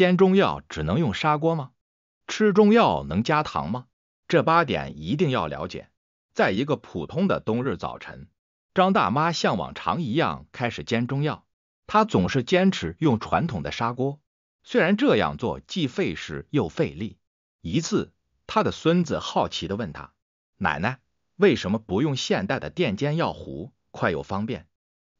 煎中药只能用砂锅吗？吃中药能加糖吗？这八点一定要了解。在一个普通的冬日早晨，张大妈像往常一样开始煎中药，她总是坚持用传统的砂锅，虽然这样做既费时又费力。一次，她的孙子好奇的问她：“奶奶，为什么不用现代的电煎药壶，快又方便？”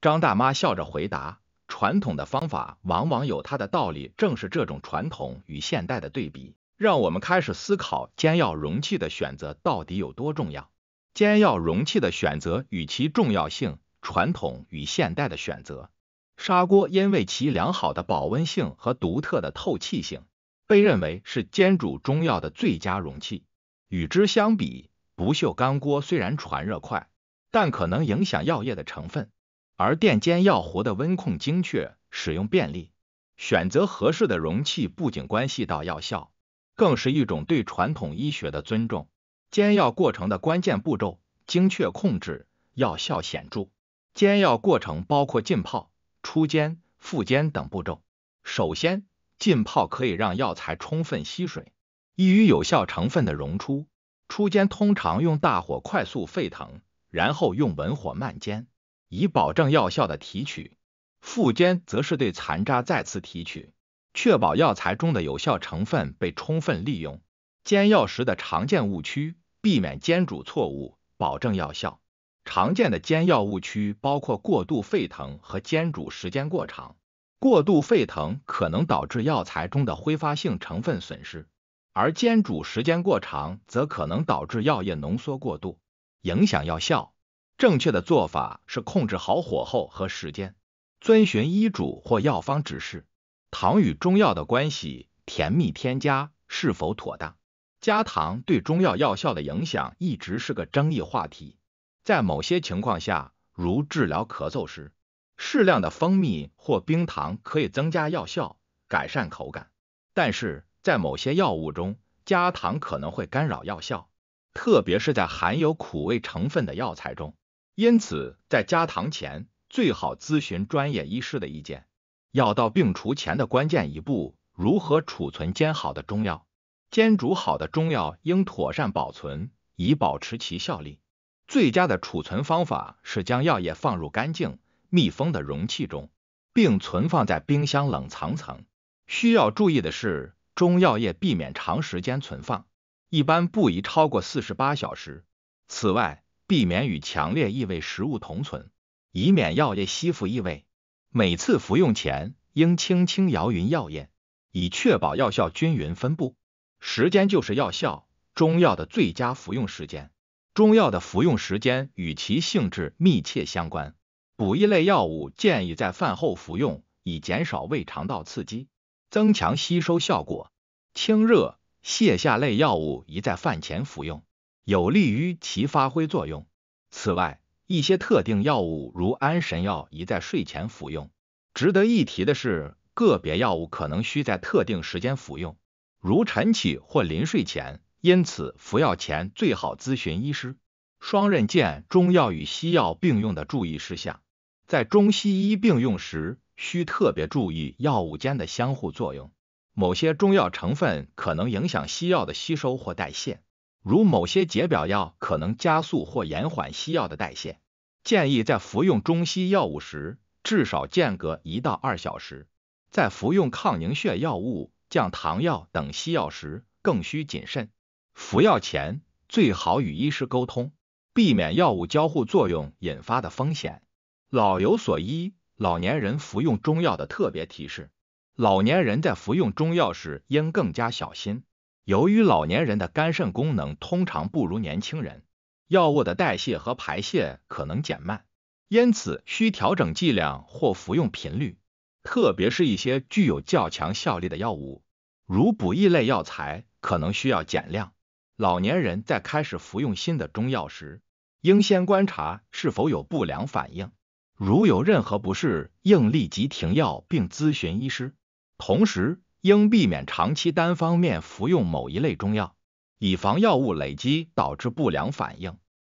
张大妈笑着回答。传统的方法往往有它的道理，正是这种传统与现代的对比，让我们开始思考煎药容器的选择到底有多重要。煎药容器的选择与其重要性，传统与现代的选择。砂锅因为其良好的保温性和独特的透气性，被认为是煎煮中药的最佳容器。与之相比，不锈钢锅虽然传热快，但可能影响药液的成分。而电煎药壶的温控精确，使用便利。选择合适的容器不仅关系到药效，更是一种对传统医学的尊重。煎药过程的关键步骤，精确控制，药效显著。煎药过程包括浸泡、初煎、复煎等步骤。首先，浸泡可以让药材充分吸水，易于有效成分的溶出。初煎通常用大火快速沸腾，然后用文火慢煎。以保证药效的提取，复煎则是对残渣再次提取，确保药材中的有效成分被充分利用。煎药时的常见误区，避免煎煮错误，保证药效。常见的煎药误区包括过度沸腾和煎煮时间过长。过度沸腾可能导致药材中的挥发性成分损失，而煎煮时间过长则可能导致药液浓缩过度，影响药效。正确的做法是控制好火候和时间，遵循医嘱或药方指示。糖与中药的关系，甜蜜添加是否妥当？加糖对中药药效的影响一直是个争议话题。在某些情况下，如治疗咳嗽时，适量的蜂蜜或冰糖可以增加药效，改善口感。但是在某些药物中，加糖可能会干扰药效，特别是在含有苦味成分的药材中。因此，在加糖前最好咨询专业医师的意见。药到病除前的关键一步，如何储存煎好的中药？煎煮好的中药应妥善保存，以保持其效力。最佳的储存方法是将药液放入干净、密封的容器中，并存放在冰箱冷藏层。需要注意的是，中药液避免长时间存放，一般不宜超过四十八小时。此外，避免与强烈异味食物同存，以免药液吸附异味。每次服用前应轻轻摇匀药液，以确保药效均匀分布。时间就是药效，中药的最佳服用时间。中药的服用时间与其性质密切相关。补益类药物建议在饭后服用，以减少胃肠道刺激，增强吸收效果。清热泻下类药物宜在饭前服用。有利于其发挥作用。此外，一些特定药物如安神药宜在睡前服用。值得一提的是，个别药物可能需在特定时间服用，如晨起或临睡前。因此，服药前最好咨询医师。双刃剑：中药与西药并用的注意事项。在中西医并用时，需特别注意药物间的相互作用。某些中药成分可能影响西药的吸收或代谢。如某些解表药可能加速或延缓西药的代谢，建议在服用中西药物时至少间隔一到二小时。在服用抗凝血药物、降糖药等西药时更需谨慎，服药前最好与医师沟通，避免药物交互作用引发的风险。老有所依，老年人服用中药的特别提示：老年人在服用中药时应更加小心。由于老年人的肝肾功能通常不如年轻人，药物的代谢和排泄可能减慢，因此需调整剂量或服用频率。特别是一些具有较强效力的药物，如补益类药材，可能需要减量。老年人在开始服用新的中药时，应先观察是否有不良反应，如有任何不适，应立即停药并咨询医师。同时，应避免长期单方面服用某一类中药，以防药物累积导致不良反应。